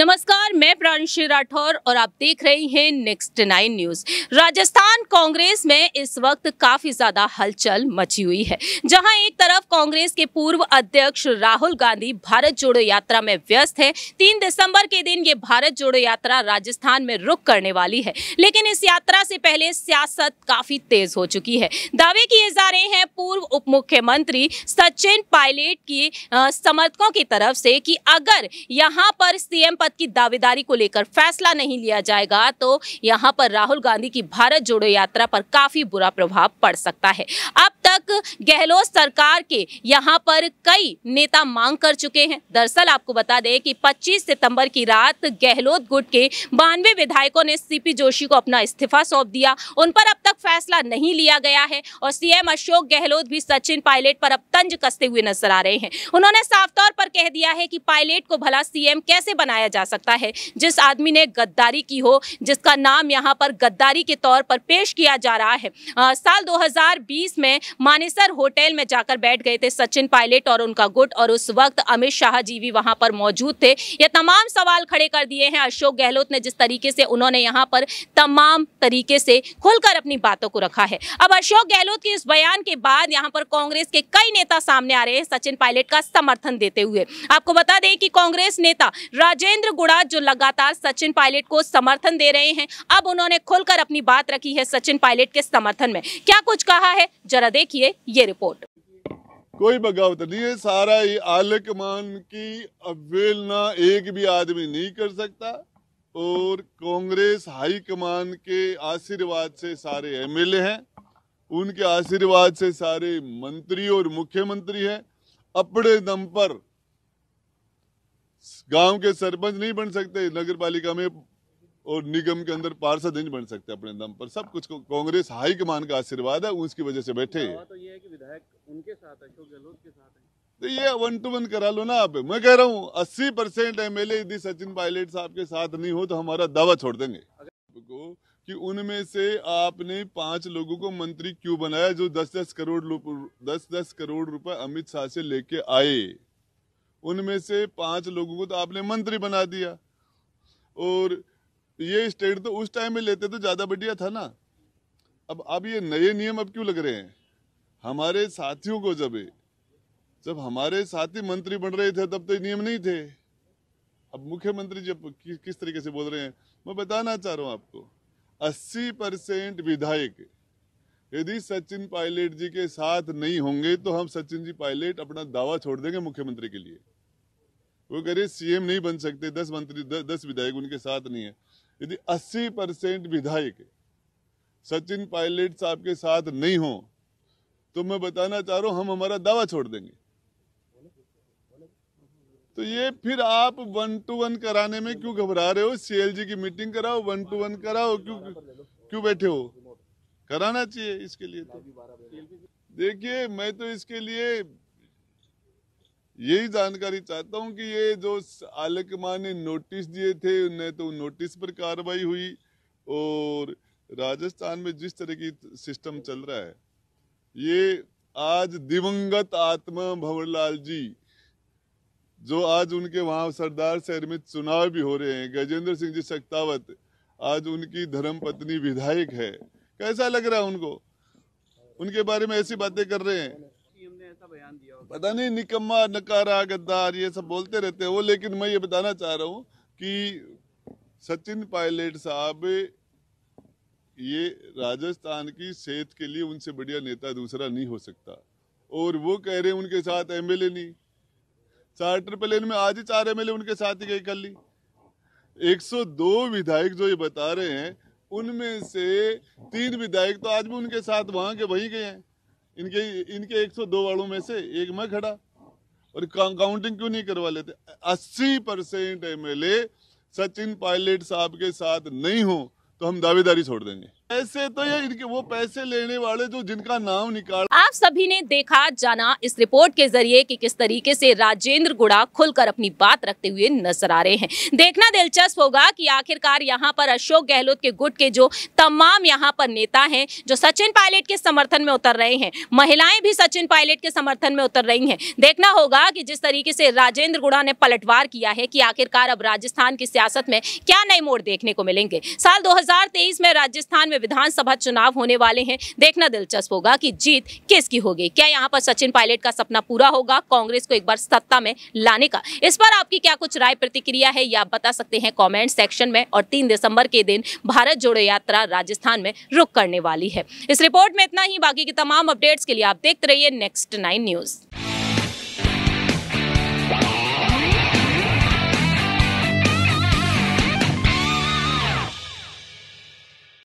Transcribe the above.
नमस्कार मैं प्रांशी राठौर और आप देख रहे हैं next nine news Rajasthan Congress में इस वक्त काफी ज्यादा हलचल मची हुई है जहां एक तरफ कांग्रेस के पूर्व अध्यक्ष राहुल गांधी भारत जोड़ो यात्रा में व्यस्त है तीन दिसंबर के दिन ये भारत जोड़ो यात्रा राजस्थान में रुक करने वाली है लेकिन इस यात्रा से पहले सियासत काफी तेज हो चुकी है दावे किए जा रहे हैं पूर्व उप मुख्यमंत्री सचिन पायलट की समर्थकों की तरफ से कि अगर यहाँ पर सीएम बहुमत की दावेदारी को लेकर फैसला नहीं लिया जाएगा तो यहाँ पर राहुल गांधी की भारत जोड़ो यात्रा पर काफी बुरा प्रभाव पड़ सकता है अब तक गहलोत सरकार के यहाँ पर कई नेता मांग कर चुके हैं दरअसल आपको बता दें कि 25 सितंबर की रात गहलोत गुट के बानवे विधायकों ने सीपी जोशी को अपना इस्तीफा सौंप दिया उन पर अब तक फैसला नहीं लिया गया है और सीएम अशोक गहलोत भी सचिन पायलट पर अब तंज कसते हुए नजर आ रहे हैं उन्होंने साफ तौर पर कह दिया है कि पायलट को भला सीएम कैसे बनाया जाए जा सकता है जिस आदमी ने गद्दारी की हो जिसका नाम यहाँ पर गद्दारी के तौर पर पेश किया जा रहा है आ, साल 2020 में मानेसर होटल में जाकर बैठ गए थे सचिन पायलट और उनका गुट और उस वक्त अमित शाह जी भी वहाँ पर मौजूद थे ये तमाम सवाल खड़े कर दिए हैं अशोक गहलोत ने जिस तरीके से उन्होंने यहाँ पर तमाम तरीके से खुलकर अपनी बातों को रखा है अब अशोक गहलोत के इस बयान के बाद यहाँ पर कांग्रेस के कई नेता सामने आ रहे हैं सचिन पायलट का समर्थन देते हुए आपको बता दें कि कांग्रेस नेता राजेंद्र महेंद्र गुड़ा जो लगातार सचिन पायलट को समर्थन दे रहे हैं अब उन्होंने खुलकर अपनी बात रखी है सचिन पायलट के समर्थन में क्या कुछ कहा है जरा देखिए ये रिपोर्ट कोई बगावत नहीं है सारा ही आलकमान की अवेलना एक भी आदमी नहीं कर सकता और कांग्रेस हाई कमान के आशीर्वाद से सारे एमएलए हैं उनके आशीर्वाद से सारे मंत्री और मुख्यमंत्री हैं अपने दम पर गांव के सरपंच नहीं बन सकते नगर पालिका में और निगम के अंदर पार्षद नहीं बन सकते अपने दम पर सब कुछ कांग्रेस हाईकमान का आशीर्वाद है उसकी वजह से बैठे तो ये है कि विधायक उनके साथ के साथ है तो ये वन टू वन करा लो ना आप मैं कह रहा हूँ अस्सी परसेंट एम एल यदि सचिन पायलट साहब के साथ नहीं हो तो हमारा दावा छोड़ देंगे कि उनमें से आपने पांच लोगों को मंत्री क्यों बनाया जो दस दस करोड़ दस दस करोड़ रुपए अमित शाह से लेके आए उनमें से पांच लोगों को तो आपने मंत्री बना दिया और ये स्टेट तो उस टाइम में लेते तो ज़्यादा बढ़िया था ना अब अब ये नए नियम अब क्यों लग रहे हैं हमारे साथियों को जब जब हमारे साथी मंत्री बन रहे थे तब तो नियम नहीं थे अब मुख्यमंत्री जब किस तरीके से बोल रहे हैं मैं बताना चाह रहा हूं आपको 80 परसेंट विधायक यदि सचिन पायलट जी के साथ नहीं होंगे तो हम सचिन जी पायलट अपना दावा छोड़ देंगे मुख्यमंत्री के लिए वो कह रहे सीएम नहीं बन सकते दस मंत्री द, दस विधायक उनके साथ नहीं है यदि अस्सी परसेंट विधायक सचिन पायलट साहब के साथ नहीं हो तो मैं बताना चाह रहा हूं हम हमारा दावा छोड़ देंगे तो ये फिर आप वन टू वन कराने में क्यों घबरा रहे हो सीएलजी की मीटिंग कराओ वन टू वन कराओ क्यों क्यों बैठे हो कराना चाहिए इसके लिए तो देखिए मैं तो इसके लिए यही जानकारी चाहता हूं कि ये जो मां ने नोटिस दिए थे न तो नोटिस पर कार्रवाई हुई और राजस्थान में जिस तरह की सिस्टम चल रहा है ये आज दिवंगत आत्मा भंवरलाल जी जो आज उनके वहां सरदार शहर में चुनाव भी हो रहे हैं गजेंद्र सिंह जी सक्तावत आज उनकी धर्म पत्नी विधायक है कैसा लग रहा है उनको उनके बारे में ऐसी बातें कर रहे हैं पता नहीं निकम्मा नकारा गद्दार ये सब बोलते रहते हैं वो लेकिन मैं ये बताना चाह रहा हूँ कि सचिन पायलट साहब ये राजस्थान की सेहत के लिए उनसे बढ़िया नेता दूसरा नहीं हो सकता और वो कह रहे हैं उनके साथ एमएलए नहीं चार्टर प्लेन में आज ही चार एमएलए उनके साथ ही गई कर ली दो विधायक जो ये बता रहे हैं उनमें से तीन विधायक तो आज भी उनके साथ वहां के वहीं गए हैं इनके इनके 102 वालों में से एक मैं खड़ा और काउंटिंग क्यों नहीं करवा लेते 80 परसेंट एम सचिन पायलट साहब के साथ नहीं हो तो हम दावेदारी छोड़ देंगे ऐसे तो ये इनके वो पैसे लेने वाले जो जिनका नाम निकाल आप सभी ने देखा जाना इस रिपोर्ट के जरिए कि किस तरीके से राजेंद्र गुड़ा खुलकर अपनी बात रखते हुए नजर आ रहे हैं देखना दिलचस्प होगा कि आखिरकार यहाँ पर अशोक गहलोत के गुट के जो तमाम यहाँ पर नेता हैं जो सचिन पायलट के समर्थन में उतर रहे हैं महिलाएं भी सचिन पायलट के समर्थन में उतर रही है देखना होगा की जिस तरीके से राजेंद्र गुड़ा ने पलटवार किया है कि आखिरकार अब राजस्थान की सियासत में क्या नए मोड़ देखने को मिलेंगे साल दो में राजस्थान में में विधानसभा चुनाव होने वाले हैं देखना दिलचस्प होगा कि जीत किसकी होगी क्या यहाँ पर सचिन पायलट का सपना पूरा होगा कांग्रेस को एक बार सत्ता में लाने का इस पर आपकी क्या कुछ राय प्रतिक्रिया है या बता सकते हैं कॉमेंट सेक्शन में और तीन दिसंबर के दिन भारत जोड़ो यात्रा राजस्थान में रुक करने वाली है इस रिपोर्ट में इतना ही बाकी की तमाम अपडेट्स के लिए आप देखते रहिए नेक्स्ट नाइन न्यूज़